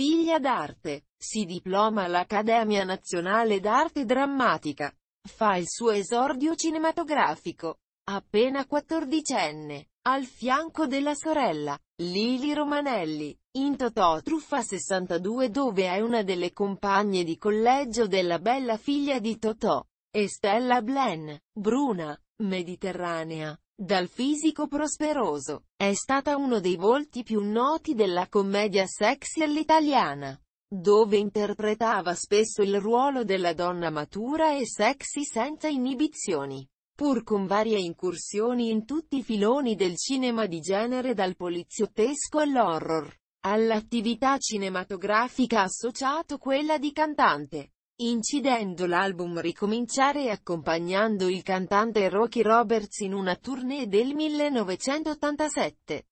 figlia d'arte. Si diploma all'Accademia Nazionale d'Arte Drammatica. Fa il suo esordio cinematografico. Appena quattordicenne, al fianco della sorella, Lili Romanelli, in Totò Truffa 62 dove è una delle compagne di collegio della bella figlia di Totò, Estella Blen, bruna, mediterranea, dal fisico prosperoso, è stata uno dei volti più noti della commedia sexy all'italiana, dove interpretava spesso il ruolo della donna matura e sexy senza inibizioni, pur con varie incursioni in tutti i filoni del cinema di genere dal poliziottesco all'horror. All'attività cinematografica associato quella di cantante incidendo l'album Ricominciare e accompagnando il cantante Rocky Roberts in una tournée del 1987.